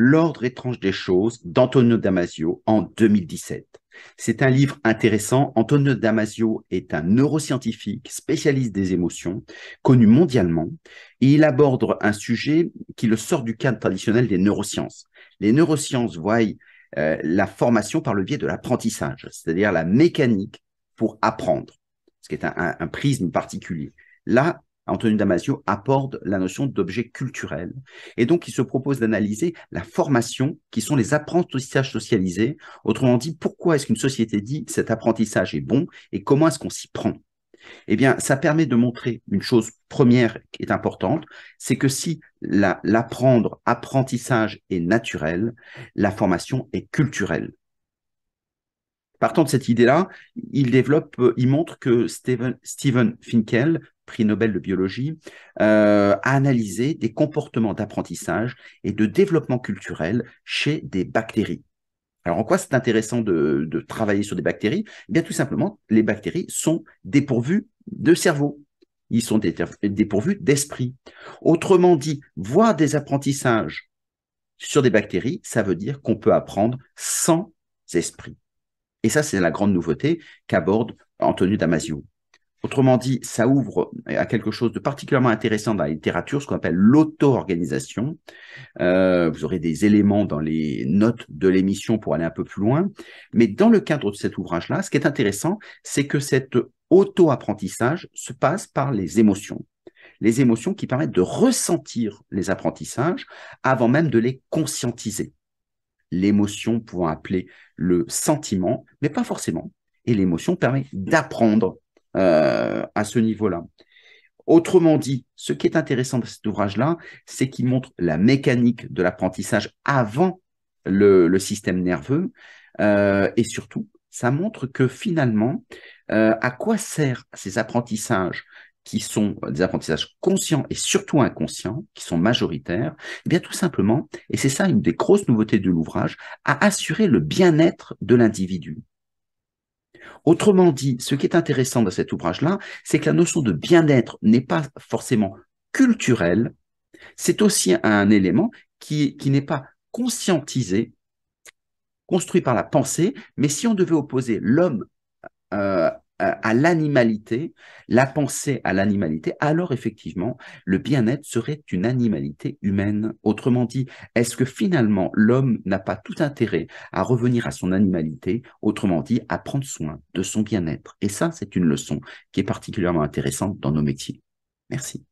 L'ordre étrange des choses d'Antonio Damasio en 2017. C'est un livre intéressant. Antonio Damasio est un neuroscientifique spécialiste des émotions, connu mondialement, et il aborde un sujet qui le sort du cadre traditionnel des neurosciences. Les neurosciences voient euh, la formation par le biais de l'apprentissage, c'est-à-dire la mécanique pour apprendre, ce qui est un, un prisme particulier. Là, Anthony Damasio apporte la notion d'objet culturel. Et donc, il se propose d'analyser la formation qui sont les apprentissages socialisés. Autrement dit, pourquoi est-ce qu'une société dit cet apprentissage est bon et comment est-ce qu'on s'y prend eh bien, ça permet de montrer une chose première qui est importante, c'est que si l'apprendre, apprentissage est naturel, la formation est culturelle. Partant de cette idée-là, il développe, euh, il montre que Steven, Steven Finkel, prix Nobel de biologie, euh, a analysé des comportements d'apprentissage et de développement culturel chez des bactéries. Alors en quoi c'est intéressant de, de, travailler sur des bactéries eh Bien tout simplement, les bactéries sont dépourvues de cerveau. Ils sont dépourvus d'esprit. Autrement dit, voir des apprentissages sur des bactéries, ça veut dire qu'on peut apprendre sans esprit. Et ça, c'est la grande nouveauté qu'aborde Antonio Damasio. Autrement dit, ça ouvre à quelque chose de particulièrement intéressant dans la littérature, ce qu'on appelle l'auto-organisation. Euh, vous aurez des éléments dans les notes de l'émission pour aller un peu plus loin. Mais dans le cadre de cet ouvrage-là, ce qui est intéressant, c'est que cet auto-apprentissage se passe par les émotions. Les émotions qui permettent de ressentir les apprentissages avant même de les conscientiser l'émotion pouvant appeler le sentiment, mais pas forcément. Et l'émotion permet d'apprendre euh, à ce niveau-là. Autrement dit, ce qui est intéressant dans cet ouvrage-là, c'est qu'il montre la mécanique de l'apprentissage avant le, système nerveux, euh, et surtout, ça montre que finalement, euh, à quoi sert ces apprentissages qui sont des apprentissages conscients et surtout inconscients, qui sont majoritaires, eh bien tout simplement, et c'est ça une des grosses nouveautés de l'ouvrage, à assurer le bien-être de l'individu. Autrement dit, ce qui est intéressant dans cet ouvrage-là, c'est que la notion de bien-être n'est pas forcément culturelle, c'est aussi un élément qui, qui n'est pas conscientisé, construit par la pensée, mais si on devait opposer l'homme euh, euh, à l'animalité, la pensée à l'animalité, alors effectivement, le bien-être serait une animalité humaine. Autrement dit, est-ce que finalement l'homme n'a pas tout intérêt à revenir à son animalité, autrement dit, à prendre soin de son bien-être Et ça, c'est une leçon qui est particulièrement intéressante dans nos métiers. Merci.